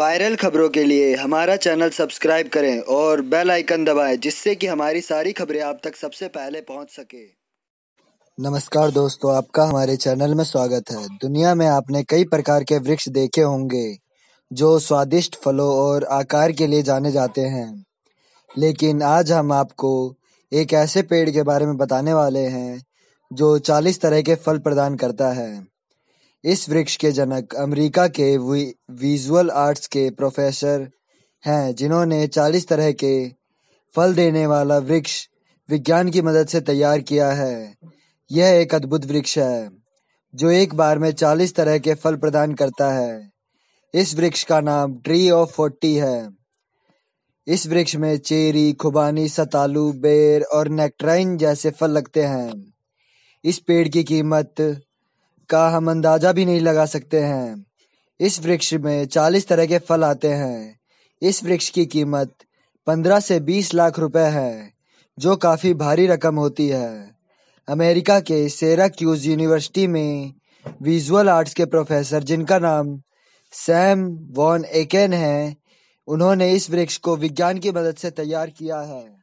viral खबरों के लिए हमारा चैनल सब्सक्राइब करें और बेल आइकन दबाएं जिससे कि हमारी सारी खबरें आप तक सबसे पहले पहुंच सके नमस्कार दोस्तों आपका हमारे चैनल में स्वागत है दुनिया में आपने कई प्रकार के वृक्ष देखे होंगे जो स्वादिष्ट फलों और आकार के लिए जाने जाते हैं लेकिन आज हम आपको एक ऐसे पेड़ के बारे में बताने वाले हैं जो 40 तरह के फल प्रदान करता है इस वृक्ष के जनक अमेरिका के विजुअल आर्ट्स के प्रोफेसर हैं जिन्होंने चालीस तरह के फल देने वाला वृक्ष विज्ञान की मदद से तैयार किया है यह एक अद्भुत वृक्ष है जो एक बार में चालीस तरह के फल प्रदान करता है इस वृक्ष का नाम ट्री ऑफ फोर्टी है इस वृक्ष में चेरी खुबानी सतालू बेर और नेक्ट्राइन जैसे फल लगते हैं इस पेड़ की कीमत का हम अंदाजा भी नहीं लगा सकते हैं इस वृक्ष में चालीस तरह के फल आते हैं इस वृक्ष की कीमत पंद्रह से बीस लाख रुपए है जो काफी भारी रकम होती है अमेरिका के सेरा क्यूज यूनिवर्सिटी में विजुअल आर्ट्स के प्रोफेसर जिनका नाम सैम वॉन एकेन है उन्होंने इस वृक्ष को विज्ञान की मदद से तैयार किया है